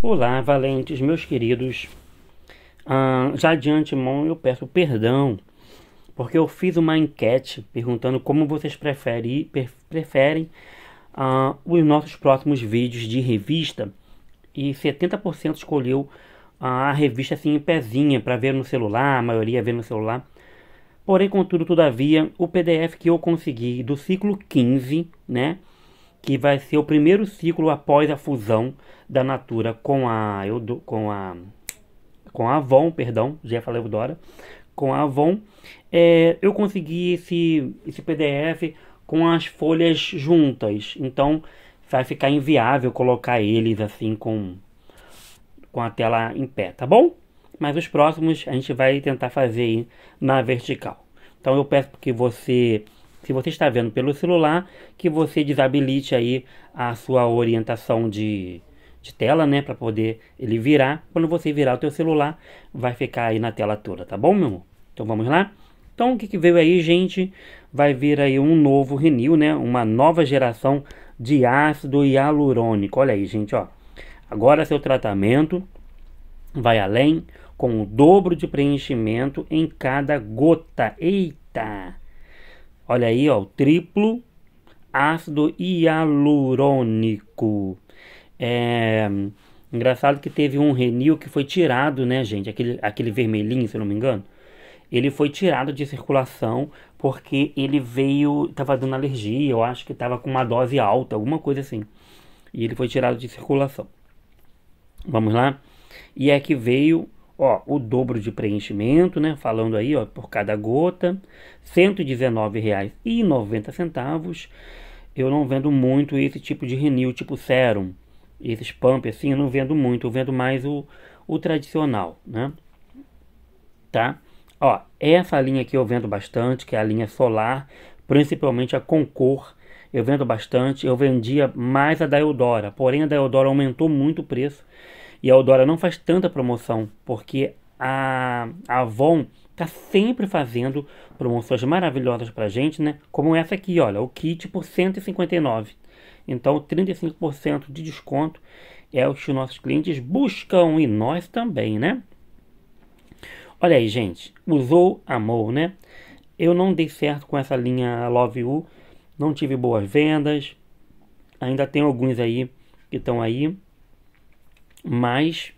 Olá, valentes, meus queridos. Ah, já de antemão eu peço perdão, porque eu fiz uma enquete perguntando como vocês preferem ah, os nossos próximos vídeos de revista e 70% escolheu a revista assim em pezinha para ver no celular, a maioria vê no celular. Porém, contudo, todavia, o PDF que eu consegui do ciclo 15, né? que vai ser o primeiro ciclo após a fusão da Natura com a Eudo, com a com a Avon, perdão, já falei Eudora, com a Avon, é, eu consegui esse esse PDF com as folhas juntas. Então vai ficar inviável colocar eles assim com com a tela em pé, tá bom? Mas os próximos a gente vai tentar fazer na vertical. Então eu peço que você se você está vendo pelo celular, que você desabilite aí a sua orientação de, de tela, né, para poder ele virar. Quando você virar o teu celular, vai ficar aí na tela toda, tá bom, meu amor? Então vamos lá? Então o que, que veio aí, gente? Vai vir aí um novo Renew, né, uma nova geração de ácido hialurônico. Olha aí, gente, ó. Agora seu tratamento vai além com o dobro de preenchimento em cada gota. Eita! Olha aí, ó, o triplo ácido hialurônico. É engraçado que teve um renil que foi tirado, né, gente? Aquele, aquele vermelhinho, se não me engano. Ele foi tirado de circulação porque ele veio, tava dando alergia, eu acho que tava com uma dose alta, alguma coisa assim. E ele foi tirado de circulação. Vamos lá? E é que veio Ó, o dobro de preenchimento, né? Falando aí, ó, por cada gota, R$ 119,90. Eu não vendo muito esse tipo de renew tipo serum. Esses pump assim, eu não vendo muito, eu vendo mais o, o tradicional, né? Tá? Ó, essa linha aqui eu vendo bastante, que é a linha solar, principalmente a Concor. Eu vendo bastante, eu vendia mais a da Eudora, porém a da Eudora aumentou muito o preço. E a Eudora não faz tanta promoção, porque a, a Avon tá sempre fazendo promoções maravilhosas pra gente, né? Como essa aqui, olha, o kit por 159. Então, 35% de desconto é o que nossos clientes buscam e nós também, né? Olha aí, gente, usou, amou, né? Eu não dei certo com essa linha Love U, não tive boas vendas. Ainda tem alguns aí que estão aí mas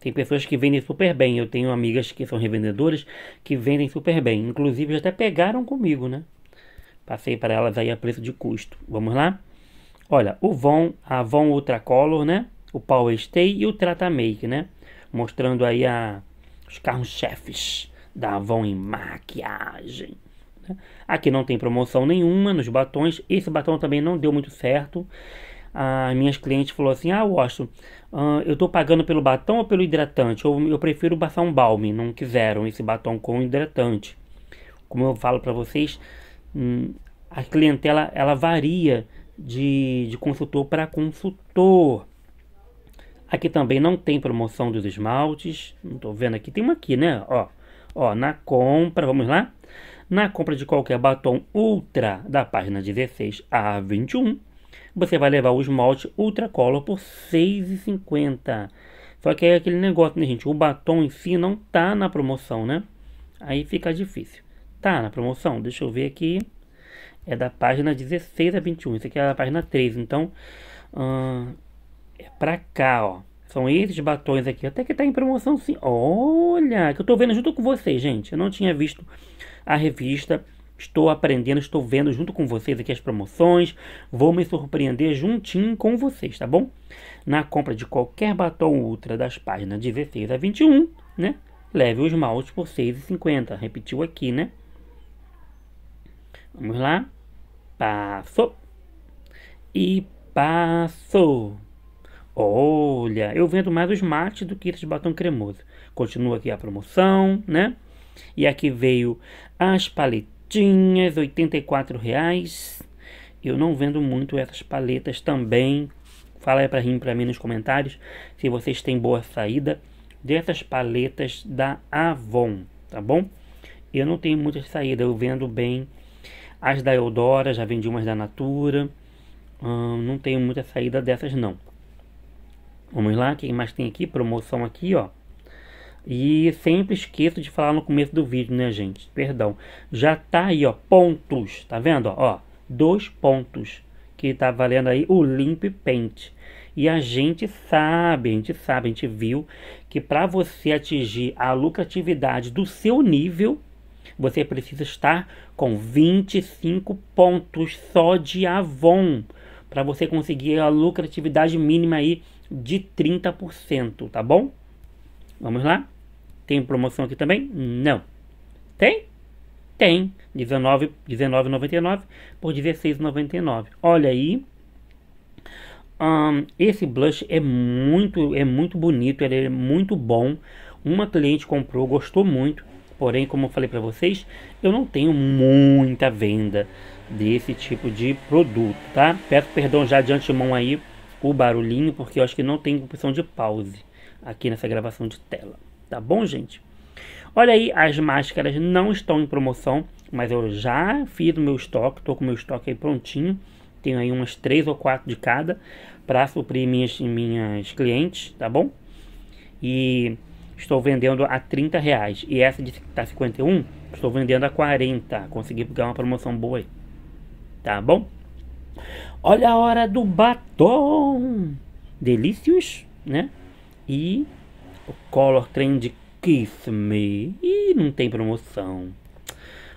tem pessoas que vendem super bem. Eu tenho amigas que são revendedoras que vendem super bem. Inclusive, já até pegaram comigo, né? Passei para elas aí a preço de custo. Vamos lá? Olha, o Von, a Von Color né? O Power Stay e o Trata Make, né? Mostrando aí a, os carros-chefes da Avon em maquiagem. Né? Aqui não tem promoção nenhuma nos batons. Esse batom também não deu muito certo as minhas clientes falou assim: Ah, Washington, uh, eu estou pagando pelo batom ou pelo hidratante? Ou eu, eu prefiro passar um balme. Não quiseram esse batom com hidratante. Como eu falo para vocês, hum, a clientela ela varia de, de consultor para consultor. Aqui também não tem promoção dos esmaltes. Não estou vendo aqui. Tem uma aqui, né? Ó, ó, na compra, vamos lá. Na compra de qualquer batom Ultra da página 16 a 21, você vai levar o esmalte Ultracolor por R$ 6,50. Só que é aquele negócio, né, gente? O batom em si não tá na promoção, né? Aí fica difícil. Tá na promoção? Deixa eu ver aqui. É da página 16 a 21. Isso aqui é da página 3. Então, hum, é pra cá, ó. São esses batons aqui. Até que tá em promoção sim. Olha, que eu tô vendo junto com vocês, gente. Eu não tinha visto a revista. Estou aprendendo, estou vendo junto com vocês aqui as promoções. Vou me surpreender juntinho com vocês, tá bom? Na compra de qualquer batom Ultra das páginas 16 a 21, né? Leve o esmalte por R$ 6,50. Repetiu aqui, né? Vamos lá. Passou. E passou. Olha, eu vendo mais os mates do que esse batom cremoso. Continua aqui a promoção, né? E aqui veio as paletinhas baratinhas, R$ Eu não vendo muito essas paletas também. Fala aí pra mim, pra mim nos comentários se vocês têm boa saída dessas paletas da Avon, tá bom? Eu não tenho muita saída, eu vendo bem as da Eudora, já vendi umas da Natura. Hum, não tenho muita saída dessas não. Vamos lá, quem mais tem aqui? Promoção aqui, ó. E sempre esqueço de falar no começo do vídeo, né, gente? Perdão. Já tá aí, ó, pontos. Tá vendo? Ó, dois pontos que tá valendo aí o Limp Paint. E a gente sabe, a gente sabe, a gente viu que para você atingir a lucratividade do seu nível, você precisa estar com 25 pontos só de Avon para você conseguir a lucratividade mínima aí de 30%, tá bom? Vamos lá? Tem promoção aqui também? Não. Tem? Tem. R$19,99 19, por R$16,99. Olha aí. Um, esse blush é muito, é muito bonito, ele é muito bom. Uma cliente comprou, gostou muito. Porém, como eu falei para vocês, eu não tenho muita venda desse tipo de produto, tá? Peço perdão já de antemão aí o barulhinho, porque eu acho que não tem opção de pause aqui nessa gravação de tela. Tá bom, gente? Olha aí, as máscaras não estão em promoção, mas eu já fiz o meu estoque, tô com o meu estoque aí prontinho. Tenho aí umas três ou quatro de cada para suprir minhas, minhas clientes, tá bom? E estou vendendo a 30 reais. E essa de tá 51, estou vendendo a 40. Consegui pegar uma promoção boa aí. Tá bom? Olha a hora do batom. Delícios, né? E o Color Trend Kiss Me. e não tem promoção.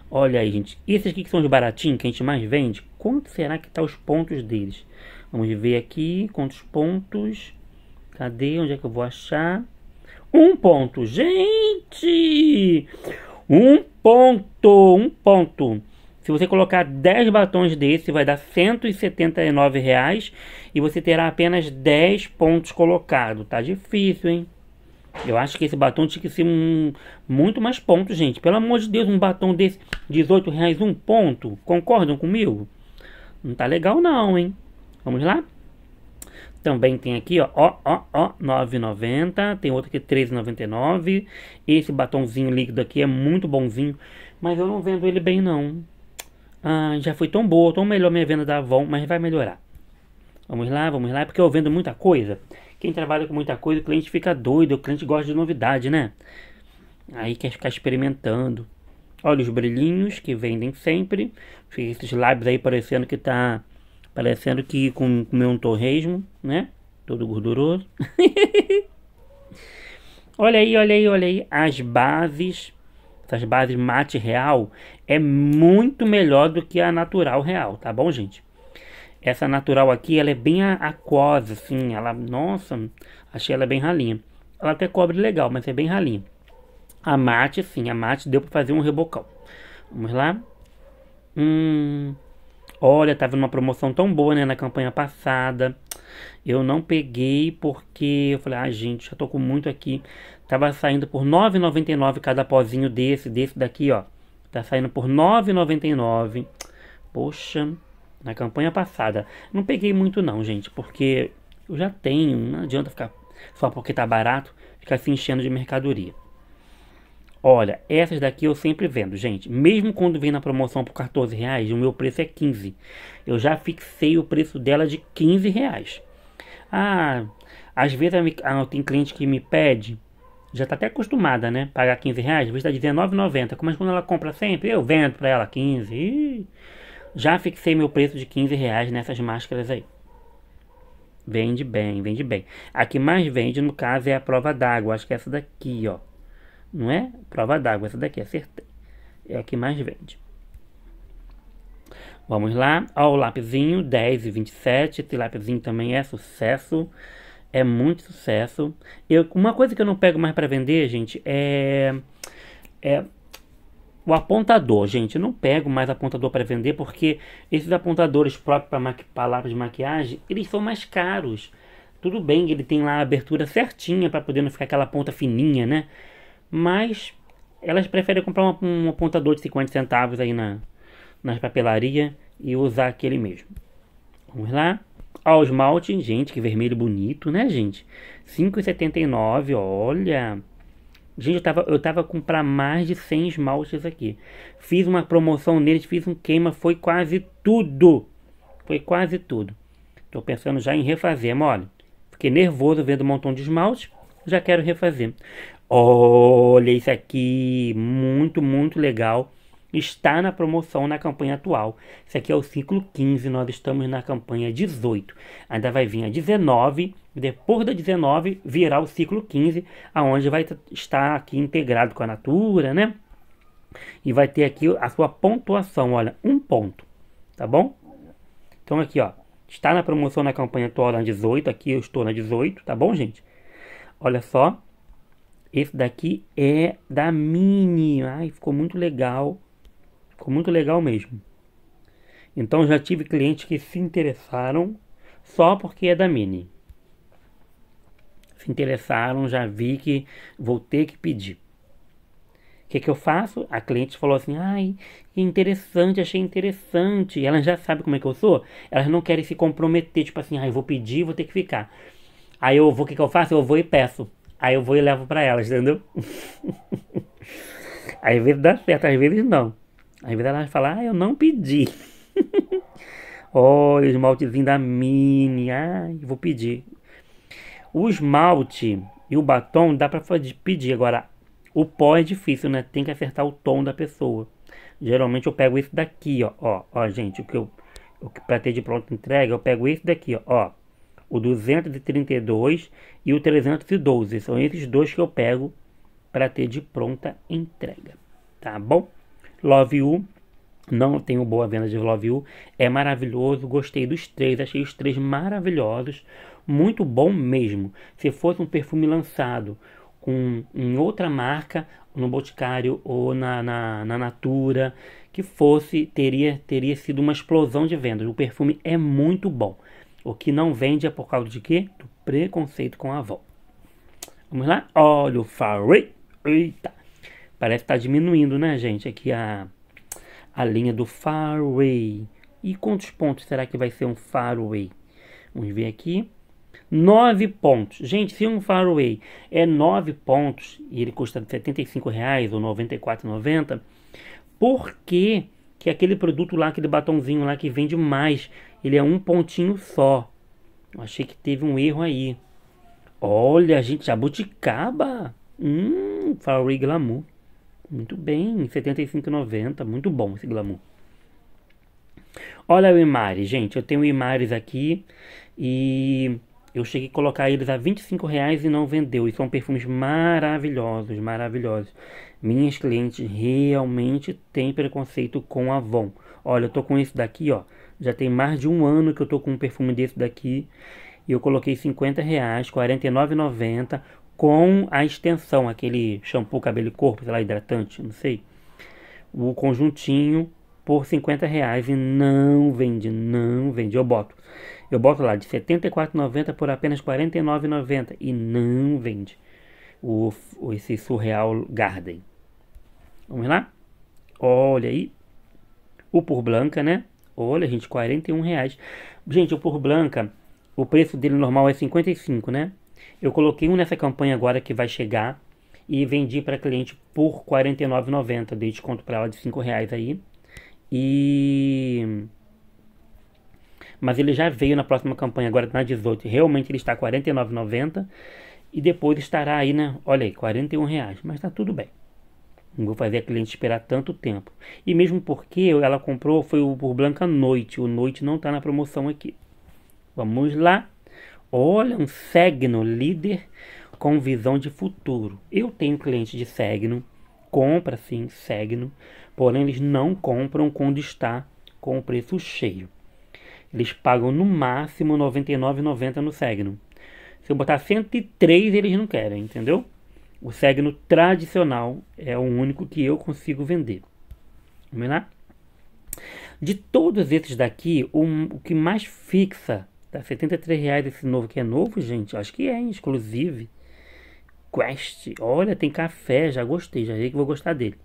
Olha aí, gente. Esses aqui que são os baratinhos, que a gente mais vende, quanto será que tá os pontos deles? Vamos ver aqui quantos pontos. Cadê? Onde é que eu vou achar? Um ponto, gente! Um ponto, um ponto. Se você colocar 10 batons desse, vai dar 179 reais e você terá apenas 10 pontos colocados. Tá difícil, hein? Eu acho que esse batom tinha que ser um, muito mais ponto, gente. Pelo amor de Deus, um batom desse, 18 reais um ponto. Concordam comigo? Não tá legal não, hein? Vamos lá? Também tem aqui, ó, ó, ó, ó, 9,90. Tem outro aqui, 13,99. Esse batomzinho líquido aqui é muito bonzinho. Mas eu não vendo ele bem, não. Ah, já foi tão boa, tão melhor minha venda da Avon, mas vai melhorar. Vamos lá, vamos lá, porque eu vendo muita coisa. Quem trabalha com muita coisa, o cliente fica doido, o cliente gosta de novidade, né? Aí quer ficar experimentando. Olha os brilhinhos que vendem sempre. Esses lábios aí parecendo que tá. Parecendo que com, comeu um torresmo, né? Todo gorduroso. olha aí, olha aí, olha aí. As bases. Essas bases mate real é muito melhor do que a natural real, tá bom, gente? Essa natural aqui, ela é bem aquosa, assim. Ela, nossa, achei ela bem ralinha. Ela até cobre legal, mas é bem ralinha. A mate, sim, a mate deu para fazer um rebocão. Vamos lá. Hum, olha, tava tá numa promoção tão boa, né, na campanha passada. Eu não peguei porque eu falei, ah, gente, já tô com muito aqui. Tava saindo por 9,99 cada pozinho desse, desse daqui, ó. Tá saindo por 9,99. Poxa, na campanha passada. Não peguei muito não, gente, porque eu já tenho, não adianta ficar só porque tá barato, ficar se enchendo de mercadoria. Olha, essas daqui eu sempre vendo, gente. Mesmo quando vem na promoção por 14 reais, o meu preço é 15. Eu já fixei o preço dela de 15 reais. Ah, às vezes ah, tem cliente que me pede, já tá até acostumada, né? Pagar 15 reais, às vezes tá R$19,90. Mas quando ela compra sempre, eu vendo para ela 15. Ih, já fixei meu preço de 15 reais nessas máscaras aí. Vende bem, vende bem. A que mais vende, no caso, é a prova d'água. Acho que é essa daqui, ó. Não é? Prova d'água, essa daqui, acertei. É a que mais vende. Vamos lá. Ó, o lapisinho, 10 e 27. Esse lapizinho também é sucesso. É muito sucesso. Eu, uma coisa que eu não pego mais para vender, gente, é, é o apontador, gente, eu não pego mais apontador para vender porque esses apontadores próprios para palavras de maquiagem, eles são mais caros. Tudo bem, ele tem lá a abertura certinha para poder não ficar aquela ponta fininha, né? Mas elas preferem comprar uma, um apontador de 50 centavos aí na, nas papelaria e usar aquele mesmo. Vamos lá. Ó, esmalte, gente, que vermelho bonito, né, gente? 5,79, olha. Gente, eu tava, eu tava com mais de 100 esmaltes aqui. Fiz uma promoção neles, fiz um queima, foi quase tudo. Foi quase tudo. Tô pensando já em refazer, mole. Fiquei nervoso vendo um montão de esmalte, já quero refazer. Olha isso aqui, muito, muito legal está na promoção na campanha atual. Esse aqui é o ciclo 15, nós estamos na campanha 18. Ainda vai vir a 19, depois da 19 virá o ciclo 15, aonde vai estar aqui integrado com a Natura, né? E vai ter aqui a sua pontuação, olha, um ponto, tá bom? Então aqui, ó, está na promoção na campanha atual na 18, aqui eu estou na 18, tá bom, gente? Olha só, esse daqui é da Mini, ai, ficou muito legal Ficou muito legal mesmo. Então já tive clientes que se interessaram só porque é da Mini. Se interessaram, já vi que vou ter que pedir. O que, é que eu faço? A cliente falou assim: ai, interessante, achei interessante. E elas já sabem como é que eu sou. Elas não querem se comprometer, tipo assim, ai, vou pedir, vou ter que ficar. Aí eu vou, o que, que eu faço? Eu vou e peço. Aí eu vou e levo para elas, entendeu? às vezes dá certo, às vezes não. Ao ela vai falar, ah, eu não pedi. Olha, o esmaltezinho da Mini. Ai, vou pedir. O esmalte e o batom dá para pedir. Agora, o pó é difícil, né? Tem que acertar o tom da pessoa. Geralmente eu pego esse daqui, ó. Ó, ó gente, o que eu o que para ter de pronto entrega, eu pego esse daqui, ó, ó. O 232 e o 312. São esses dois que eu pego para ter de pronta entrega. Tá bom? Love You. Não tenho boa venda de Love You. É maravilhoso. Gostei dos três. Achei os três maravilhosos. Muito bom mesmo. Se fosse um perfume lançado com, em outra marca, no Boticário ou na, na, na Natura, que fosse, teria, teria sido uma explosão de vendas. O perfume é muito bom. O que não vende é por causa de quê? Do preconceito com a avó. Vamos lá? Olha o Farry. Eita! Parece estar está diminuindo, né, gente? Aqui a, a linha do faraway. E quantos pontos será que vai ser um faraway? Vamos ver aqui. 9 pontos. Gente, se é um faraway é 9 pontos e ele custa R$ reais ou R$ 94,90, por que, que aquele produto lá, aquele batomzinho lá que vende mais, ele é um pontinho só? Eu achei que teve um erro aí. Olha, gente, jabuticaba. Hum, faraway glamour. Muito bem, 75,90. Muito bom esse glamour. Olha o Imares, gente. Eu tenho Imares aqui e eu cheguei a colocar eles a 25 reais e não vendeu. E são perfumes maravilhosos, maravilhosos. Minhas clientes realmente têm preconceito com Avon. Olha, eu tô com esse daqui, ó. Já tem mais de um ano que eu tô com um perfume desse daqui. E eu coloquei 50 reais, 49,90 com a extensão, aquele shampoo cabelo e corpo, sei lá, hidratante, não sei. O conjuntinho por 50 reais e não vende, não vende. Eu boto. Eu boto lá de 74,90 por apenas 49,90 e não vende o, esse Surreal Garden. Vamos lá? Olha aí. O por Blanca, né? Olha, gente, 41 reais. Gente, o por Blanca, o preço dele normal é 55, né? Eu coloquei um nessa campanha agora que vai chegar e vendi para cliente por R$ 49,90. Dei desconto para ela de R$ reais aí. E mas ele já veio na próxima campanha, agora tá na 18. Realmente ele está R$ 49,90 e depois estará aí, né? Olha aí, R$ reais, mas está tudo bem. Não vou fazer a cliente esperar tanto tempo. E mesmo porque ela comprou foi o por Blanca Noite, o Noite não está na promoção aqui. Vamos lá. Olha, um Segno líder com visão de futuro. Eu tenho cliente de Segno, compra sim Segno, porém eles não compram quando está com o preço cheio. Eles pagam no máximo R$ 99,90 no Segno. Se eu botar 103, eles não querem, entendeu? O Segno tradicional é o único que eu consigo vender. Vamos lá? De todos esses daqui, o, o que mais fixa Tá 73 reais esse novo que é novo, gente. Acho que é, hein? Exclusive. Quest. Olha, tem café. Já gostei. Já sei que vou gostar dele.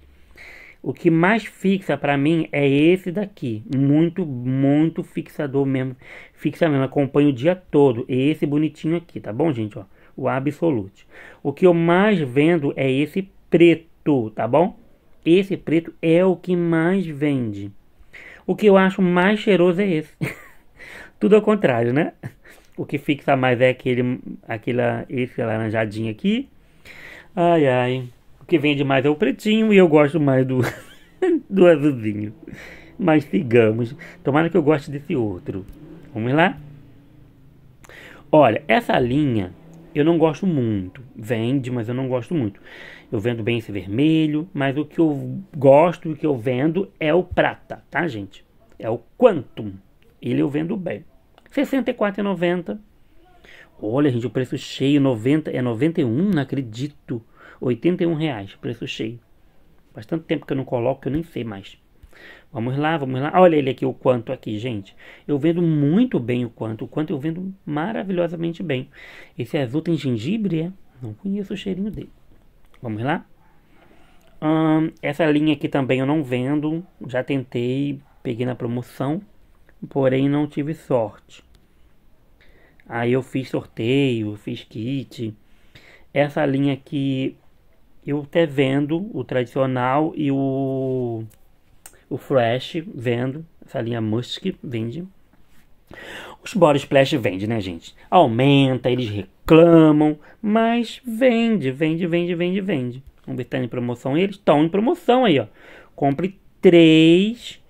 O que mais fixa para mim é esse daqui. Muito, muito fixador mesmo. Fixa mesmo. Acompanho o dia todo. Esse bonitinho aqui, tá bom, gente? Ó, o Absolute. O que eu mais vendo é esse preto, tá bom? Esse preto é o que mais vende. O que eu acho mais cheiroso é esse. Tudo ao contrário, né? O que fixa mais é aquele, aquela, esse alaranjadinho aqui. Ai, ai. O que vende mais é o pretinho e eu gosto mais do, do azulzinho. Mas sigamos. Tomara que eu goste desse outro. Vamos lá? Olha, essa linha eu não gosto muito. Vende, mas eu não gosto muito. Eu vendo bem esse vermelho, mas o que eu gosto e o que eu vendo é o prata, tá, gente? É o Quantum. Ele eu vendo bem. R$ 64,90. Olha, gente, o preço cheio, 90, é 91, não acredito. R$ reais, preço cheio. Faz tanto tempo que eu não coloco que eu nem sei mais. Vamos lá, vamos lá. Olha ele aqui, o quanto aqui, gente. Eu vendo muito bem o quanto. O quanto eu vendo maravilhosamente bem. Esse azul tem gengibre, é? Não conheço o cheirinho dele. Vamos lá? Hum, essa linha aqui também eu não vendo. Já tentei, peguei na promoção porém não tive sorte. Aí eu fiz sorteio, fiz kit. Essa linha aqui eu até vendo o tradicional e o o Flash vendo, essa linha Musk vende. Os Body Splash vende, né, gente? Aumenta, eles reclamam, mas vende, vende, vende, vende, vende. Vamos ver tá em promoção. Eles estão em promoção aí, ó. Compre três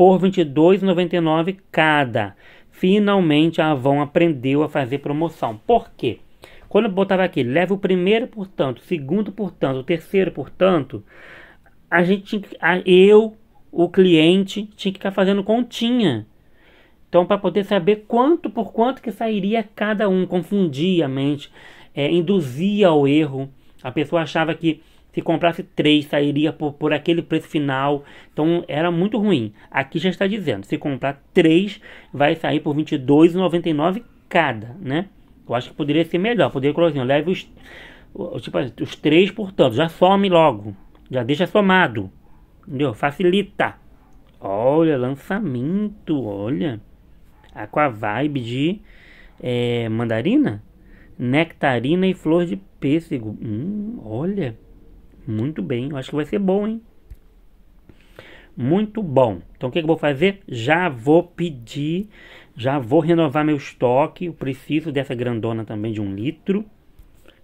por R$ 22,99 cada. Finalmente a Avon aprendeu a fazer promoção. Por quê? Quando eu botava aqui, leva o primeiro por tanto, o segundo por tanto, o terceiro por tanto, a gente, eu, o cliente, tinha que ficar fazendo continha. Então, para poder saber quanto por quanto que sairia cada um, confundia a mente, é, induzia ao erro. A pessoa achava que se comprasse três, sairia por, por aquele preço final. Então era muito ruim. Aqui já está dizendo: se comprar três, vai sair por R$ 22,99 cada, né? Eu acho que poderia ser melhor. Poderia colocar assim: leve os, tipo, os três, portanto, já some logo. Já deixa somado. Entendeu? Facilita. Olha, lançamento, olha. vibe de é, mandarina, nectarina e flor de pêssego. Hum, olha. Muito bem, eu acho que vai ser bom, hein? Muito bom. Então o que, que eu vou fazer? Já vou pedir, já vou renovar meu estoque. Eu preciso dessa grandona também de um litro,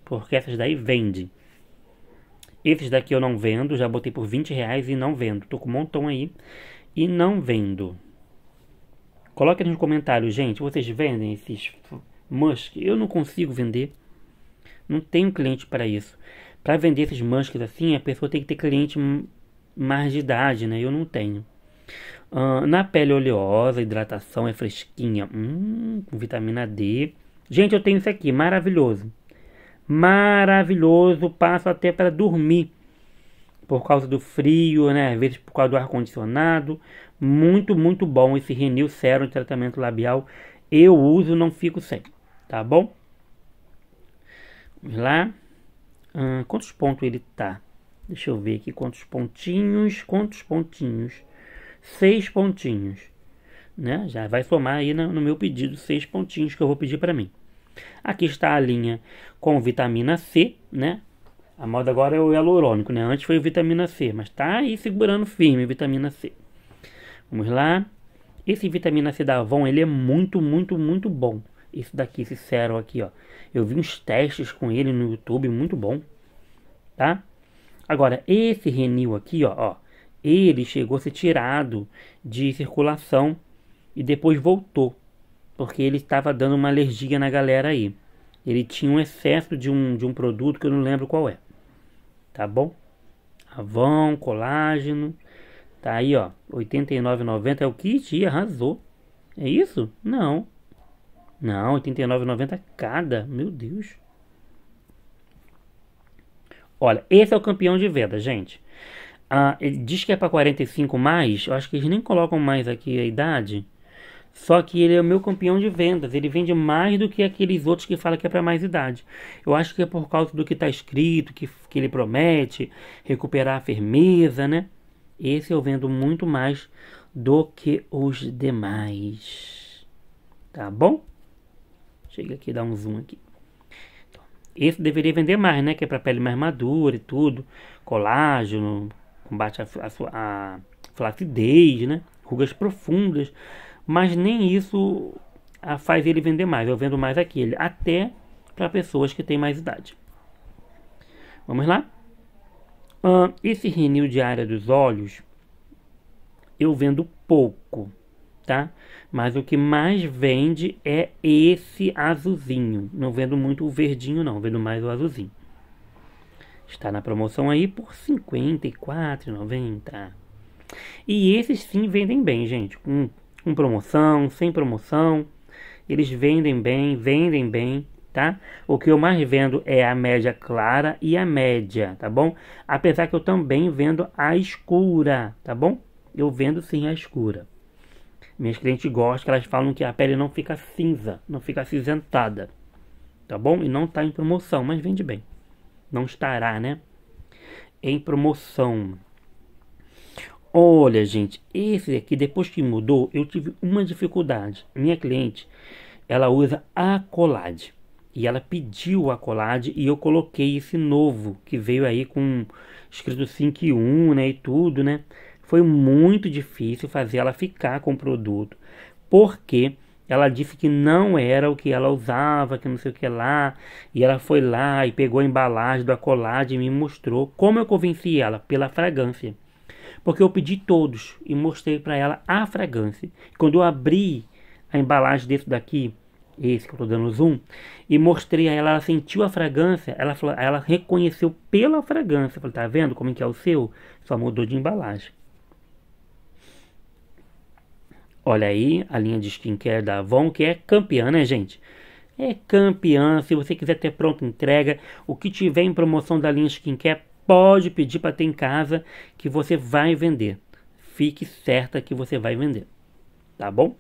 porque essas daí vende. Esses daqui eu não vendo, já botei por 20 reais e não vendo. Tô com um montão aí e não vendo. Coloque nos comentários, gente, vocês vendem esses musk? Eu não consigo vender. Não tenho cliente para isso para vender essas máscaras assim, a pessoa tem que ter cliente mais de idade, né? Eu não tenho. Uh, na pele oleosa, hidratação é fresquinha, hum, com vitamina D. Gente, eu tenho isso aqui, maravilhoso. Maravilhoso, passo até para dormir. Por causa do frio, né? Às vezes por causa do ar-condicionado. Muito, muito bom esse Renew Serum tratamento labial. Eu uso, não fico sem, tá bom? Vamos lá. Hum, quantos pontos ele tá? Deixa eu ver aqui quantos pontinhos, quantos pontinhos. Seis pontinhos, né? Já vai somar aí no, meu pedido seis pontinhos que eu vou pedir para mim. Aqui está a linha com vitamina C, né? A moda agora é o hialurônico, né? Antes foi vitamina C, mas tá aí segurando firme vitamina C. Vamos lá. Esse vitamina C da Avon, ele é muito, muito, muito bom. Esse daqui, esse Cero aqui, ó. Eu vi uns testes com ele no YouTube, muito bom, tá? Agora, esse Renil aqui, ó, ó, ele chegou a ser tirado de circulação e depois voltou, porque ele estava dando uma alergia na galera aí. Ele tinha um excesso de um, de um produto que eu não lembro qual é, tá bom? Avon, colágeno, tá aí, ó, 89,90 é o kit e arrasou. É isso? Não. Não, 89,90 é cada. Meu Deus. Olha, esse é o campeão de venda, gente. Ah, ele diz que é para 45 mais. Eu acho que eles nem colocam mais aqui a idade. Só que ele é o meu campeão de vendas. Ele vende mais do que aqueles outros que falam que é para mais idade. Eu acho que é por causa do que está escrito, que, que ele promete recuperar a firmeza, né? Esse eu vendo muito mais do que os demais. Tá bom? Chega aqui, dá um zoom aqui. Então, esse deveria vender mais, né? Que é para pele mais madura e tudo. Colágeno, combate a, a, a flacidez, né? Rugas profundas. Mas nem isso a, faz ele vender mais. Eu vendo mais aquele. Até para pessoas que têm mais idade. Vamos lá? Uh, esse renil de área dos olhos eu vendo pouco tá? Mas o que mais vende é esse azulzinho. Não vendo muito o verdinho, não. Vendo mais o azulzinho. Está na promoção aí por R$ 54,90. E esses sim vendem bem, gente. Com, com promoção, sem promoção. Eles vendem bem, vendem bem, tá? O que eu mais vendo é a média clara e a média, tá bom? Apesar que eu também vendo a escura, tá bom? Eu vendo sim a escura. Minhas clientes gostam, que elas falam que a pele não fica cinza, não fica acinzentada. Tá bom? E não está em promoção, mas vende bem. Não estará, né? Em promoção. Olha, gente, esse aqui, depois que mudou, eu tive uma dificuldade. Minha cliente, ela usa a colade. E ela pediu a colade e eu coloquei esse novo, que veio aí com escrito 5 e 1, né, e tudo, né? foi muito difícil fazer ela ficar com o produto, porque ela disse que não era o que ela usava, que não sei o que lá, e ela foi lá e pegou a embalagem do acolade e me mostrou como eu convenci ela pela fragrância. Porque eu pedi todos e mostrei para ela a fragrância. Quando eu abri a embalagem desse daqui, esse que eu tô dando zoom, e mostrei a ela, ela sentiu a fragrância, ela falou, ela reconheceu pela fragrância. Ela falei, tá vendo como é que é o seu? Só mudou de embalagem. Olha aí a linha de skincare da Avon, que é campeã, né, gente? É campeã. Se você quiser ter pronta entrega, o que tiver em promoção da linha skincare, pode pedir para ter em casa que você vai vender. Fique certa que você vai vender, tá bom?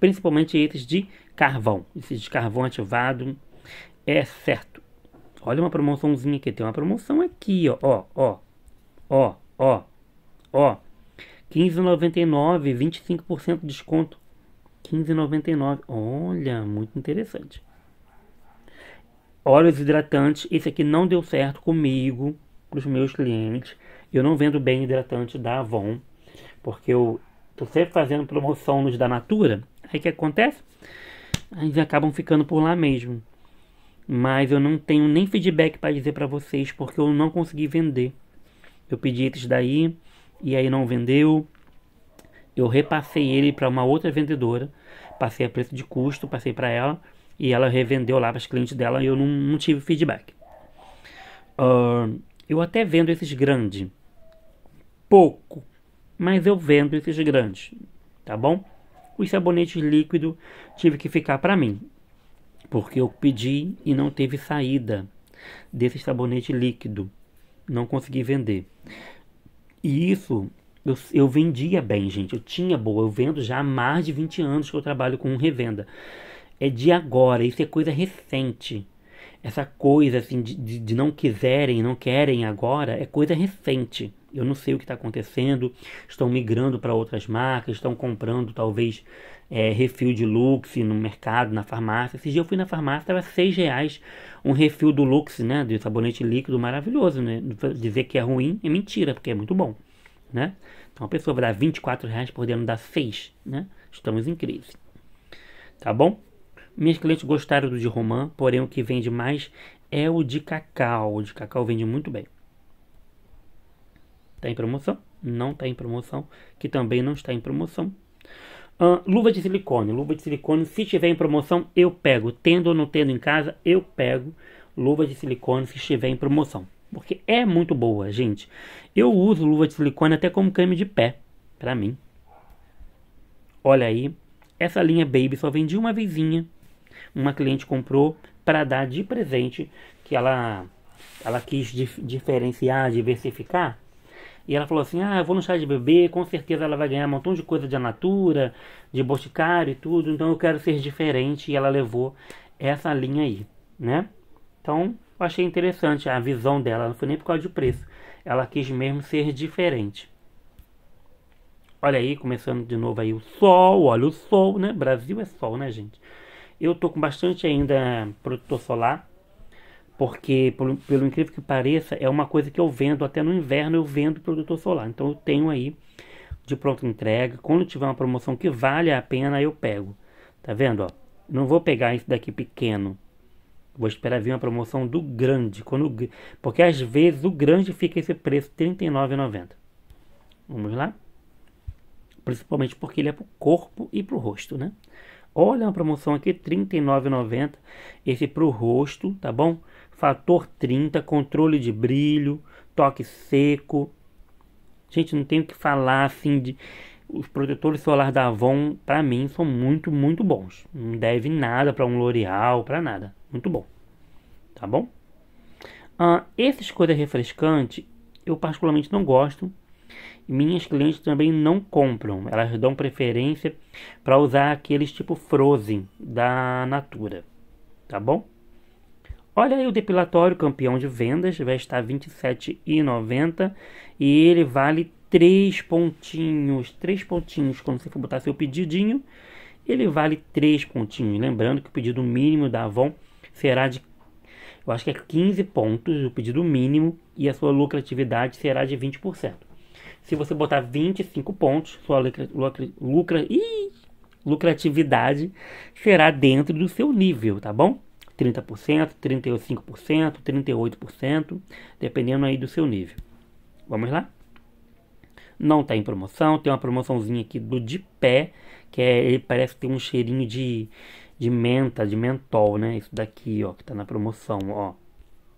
Principalmente esses de carvão, esses de carvão ativado, é certo. Olha uma promoçãozinha aqui, tem uma promoção aqui, ó, ó, ó, ó, ó. ó. 15,99, 25% de desconto. 15,99. Olha, muito interessante. Óleos hidratantes. Esse aqui não deu certo comigo, para os meus clientes. Eu não vendo bem hidratante da Avon, porque eu tô sempre fazendo promoção nos da Natura. Aí que acontece? Eles acabam ficando por lá mesmo. Mas eu não tenho nem feedback para dizer para vocês, porque eu não consegui vender. Eu pedi esses daí, e aí não vendeu. Eu repassei ele para uma outra vendedora, passei a preço de custo, passei para ela e ela revendeu lá para os clientes dela e eu não, não tive feedback. Uh, eu até vendo esses grandes, pouco, mas eu vendo esses grandes, tá bom? Os sabonetes líquidos tive que ficar para mim, porque eu pedi e não teve saída desse sabonete líquido, não consegui vender. E isso eu, eu vendia bem, gente. Eu tinha boa. Eu vendo já há mais de 20 anos que eu trabalho com revenda. É de agora, isso é coisa recente. Essa coisa assim de, de, de não quiserem, não querem agora, é coisa recente eu não sei o que está acontecendo, estão migrando para outras marcas, estão comprando talvez é, refil de Lux no mercado, na farmácia. Esse dia eu fui na farmácia, estava seis reais um refil do Lux, né, de sabonete líquido maravilhoso, né? Dizer que é ruim é mentira, porque é muito bom, né? Então a pessoa vai dar 24 reais podendo dar seis, né? Estamos em crise. Tá bom? Minhas clientes gostaram do de romã, porém o que vende mais é o de cacau. O de cacau vende muito bem está em promoção, não está em promoção, que também não está em promoção. Uh, luva de silicone, luva de silicone, se tiver em promoção, eu pego. Tendo ou não tendo em casa, eu pego luva de silicone se estiver em promoção. Porque é muito boa, gente. Eu uso luva de silicone até como creme de pé, para mim. Olha aí, essa linha Baby só vendi uma vezinha. Uma cliente comprou para dar de presente, que ela ela quis dif diferenciar, diversificar. E ela falou assim: Ah, eu vou no chá de bebê, com certeza ela vai ganhar um montão de coisa de Anatura, de Boticário e tudo, então eu quero ser diferente. E ela levou essa linha aí, né? Então eu achei interessante a visão dela, não foi nem por causa de preço, ela quis mesmo ser diferente. Olha aí, começando de novo aí o sol, olha o sol, né? Brasil é sol, né, gente? Eu tô com bastante ainda protossolar. solar porque, pelo, pelo incrível que pareça, é uma coisa que eu vendo, até no inverno eu vendo protetor solar. Então eu tenho aí de pronta entrega. Quando tiver uma promoção que vale a pena, eu pego. Tá vendo? Ó? Não vou pegar esse daqui pequeno. Vou esperar vir uma promoção do grande. Quando, porque às vezes o grande fica esse preço R$ 39,90. Vamos lá? Principalmente porque ele é para o corpo e para o rosto, né? Olha uma promoção aqui, R$39,90. Esse para o rosto, tá bom? fator 30, controle de brilho, toque seco. Gente, não tenho que falar assim de os protetores solar da Avon, para mim, são muito, muito bons. Não deve nada para um L'Oreal, para nada. Muito bom. Tá bom? Ah, essas coisas refrescantes, eu particularmente não gosto. Minhas clientes também não compram. Elas dão preferência para usar aqueles tipo Frozen da Natura. Tá bom? Olha aí o depilatório campeão de vendas, vai estar R$ 27,90 e ele vale 3 pontinhos, 3 pontinhos quando você for botar seu pedidinho, ele vale 3 pontinhos. Lembrando que o pedido mínimo da Avon será de eu acho que é 15 pontos o pedido mínimo e a sua lucratividade será de 20%. Se você botar 25 pontos, sua lucra, lucra, lucra, ih, lucratividade será dentro do seu nível, tá bom? 30%, 35%, 38%, dependendo aí do seu nível. Vamos lá? Não está em promoção, tem uma promoçãozinha aqui do de pé, que é, ele parece ter um cheirinho de, de menta, de mentol, né? Isso daqui, ó, que está na promoção, ó.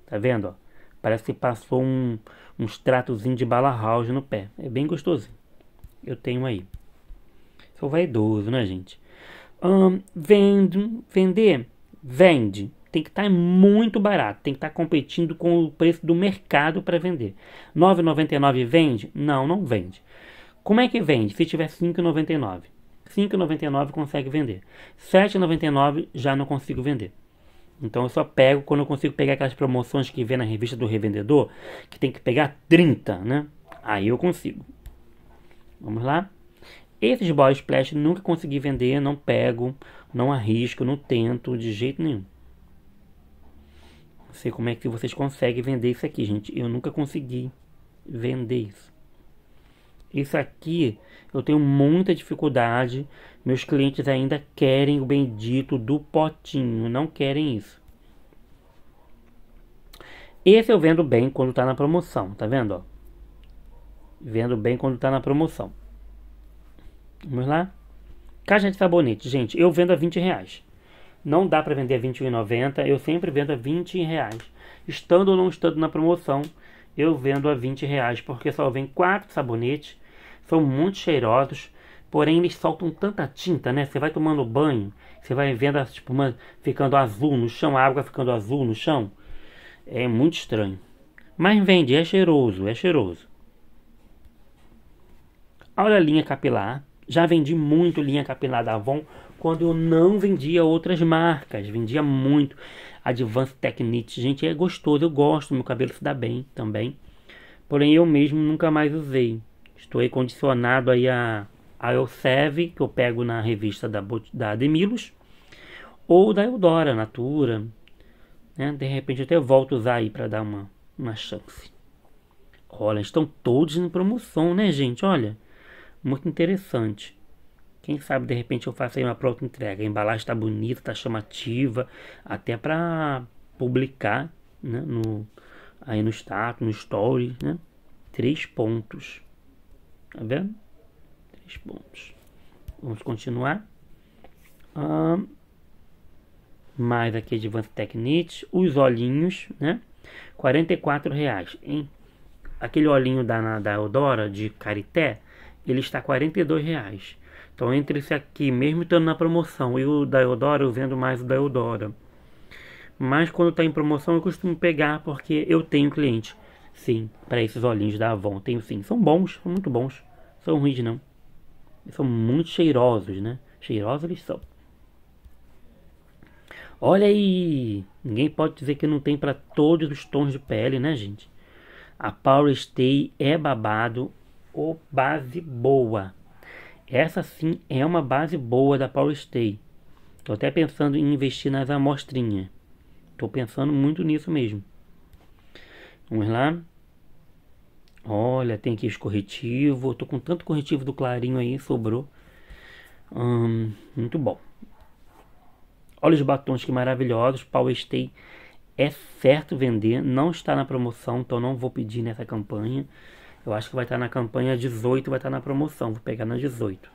Tá vendo, ó? Parece que passou um, um extratozinho de bala house no pé. É bem gostoso. Eu tenho aí. Sou vaidoso, né, gente? Um, vendo, vender vende. Tem que estar tá muito barato, tem que estar tá competindo com o preço do mercado para vender. 9,99 vende? Não, não vende. Como é que vende? Se tiver 5,99. 5,99 consegue vender. 7,99 já não consigo vender. Então eu só pego quando eu consigo pegar aquelas promoções que vê na revista do revendedor, que tem que pegar 30, né? Aí eu consigo. Vamos lá? Esses boy splash nunca consegui vender, não pego, não arrisco, não tento de jeito nenhum. Não sei como é que vocês conseguem vender isso aqui, gente. Eu nunca consegui vender isso. Isso aqui eu tenho muita dificuldade. Meus clientes ainda querem o bendito do potinho, não querem isso. Esse eu vendo bem quando tá na promoção, tá vendo? Ó? Vendo bem quando tá na promoção. Vamos lá? Caixa de sabonete, gente, eu vendo a 20 reais. Não dá para vender a 21,90, eu sempre vendo a 20 reais. Estando ou não estando na promoção, eu vendo a 20 reais, porque só vem quatro sabonetes, são muito cheirosos, porém eles soltam tanta tinta, né? Você vai tomando banho, você vai vendo a tipo, espuma ficando azul no chão, a água ficando azul no chão. É muito estranho. Mas vende, é cheiroso, é cheiroso. Olha a linha capilar, já vendi muito linha capilar da Avon quando eu não vendia outras marcas, vendia muito Advanced Technique. Gente, é gostoso, eu gosto, meu cabelo se dá bem também. Porém, eu mesmo nunca mais usei. Estou aí condicionado aí a, a Elsev, que eu pego na revista da, da Demilos, ou da Eudora, Natura. Né? De repente, até volto a usar aí para dar uma, uma chance. Olha, estão todos em promoção, né, gente? Olha muito interessante. Quem sabe de repente eu faço aí uma pronta entrega. A embalagem está bonita, está chamativa, até para publicar né, no, aí no status, no story, né? Três pontos. Tá vendo? Três pontos. Vamos continuar. Ah, mais aqui Advanced Techniques. Os olhinhos, né? R$ reais. Hein? Aquele olhinho da, da Eudora, de Carité, ele está R$ reais. Então entre esse aqui, mesmo estando na promoção, e o da Eudora, eu vendo mais o da Eudora. Mas quando está em promoção eu costumo pegar porque eu tenho cliente. Sim, para esses olhinhos da Avon, tenho sim. São bons, são muito bons. São ruins não. São muito cheirosos, né? Cheirosos eles são. Olha aí! Ninguém pode dizer que não tem para todos os tons de pele, né, gente? A Power Stay é babado, base boa. Essa sim é uma base boa da Power Stay. Estou até pensando em investir nas amostrinhas. Estou pensando muito nisso mesmo. Vamos lá. Olha, tem aqui os corretivos. Estou com tanto corretivo do clarinho aí, sobrou. Hum, muito bom. Olha os batons que maravilhosos. Power Stay é certo vender. Não está na promoção, então não vou pedir nessa campanha. Eu acho que vai estar na campanha 18, vai estar na promoção. Vou pegar na 18.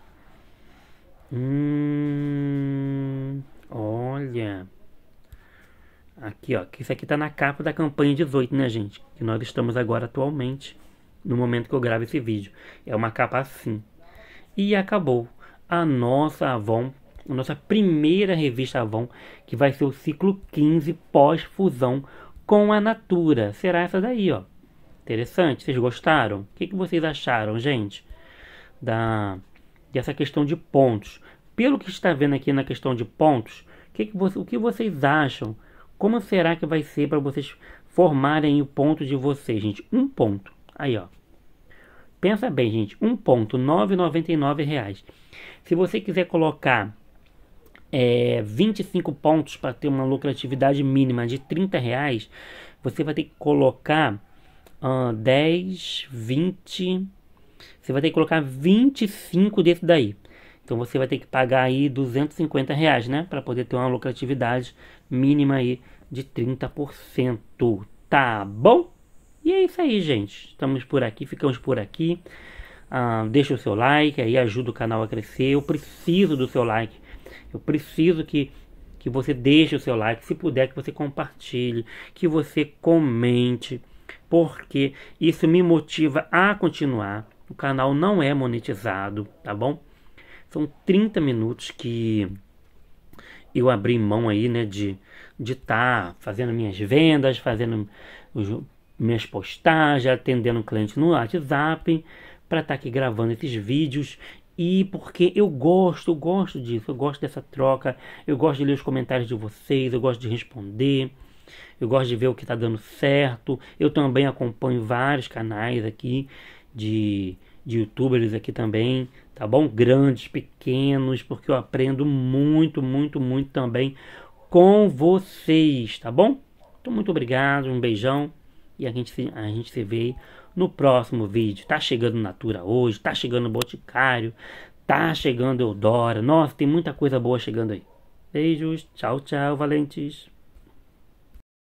Hum, olha. Aqui, ó. Isso aqui tá na capa da campanha 18, né, gente? Que nós estamos agora atualmente, no momento que eu gravo esse vídeo. É uma capa assim. E acabou. A nossa Avon, a nossa primeira revista Avon, que vai ser o ciclo 15 pós-fusão com a Natura. Será essa daí, ó. Interessante? Vocês gostaram? O que, que vocês acharam, gente? Da, dessa questão de pontos. Pelo que está vendo aqui na questão de pontos, que que você, o que vocês acham? Como será que vai ser para vocês formarem o ponto de vocês, gente? Um ponto. Aí, ó. Pensa bem, gente. Um ponto, R$ 9,99. Se você quiser colocar é, 25 pontos para ter uma lucratividade mínima de R$ reais, você vai ter que colocar uh, 10, 20. Você vai ter que colocar 25 desse daí. Então você vai ter que pagar aí 250 reais, né? Para poder ter uma lucratividade mínima aí de 30%. Tá bom? E é isso aí, gente. Estamos por aqui, ficamos por aqui. deixa o seu like aí, ajuda o canal a crescer. Eu preciso do seu like. Eu preciso que, que você deixe o seu like. Se puder, que você compartilhe, que você comente porque isso me motiva a continuar. O canal não é monetizado, tá bom? São 30 minutos que eu abri mão aí, né, de de estar tá fazendo minhas vendas, fazendo os, minhas postagens, atendendo cliente no WhatsApp, para estar tá aqui gravando esses vídeos e porque eu gosto, eu gosto disso, eu gosto dessa troca, eu gosto de ler os comentários de vocês, eu gosto de responder, eu gosto de ver o que está dando certo. Eu também acompanho vários canais aqui de, de youtubers aqui também, tá bom? Grandes, pequenos, porque eu aprendo muito, muito, muito também com vocês, tá bom? Então, muito obrigado, um beijão e a gente se, a gente se vê no próximo vídeo. Tá chegando Natura hoje, tá chegando Boticário, tá chegando Eudora. Nossa, tem muita coisa boa chegando aí. Beijos, tchau, tchau, valentes.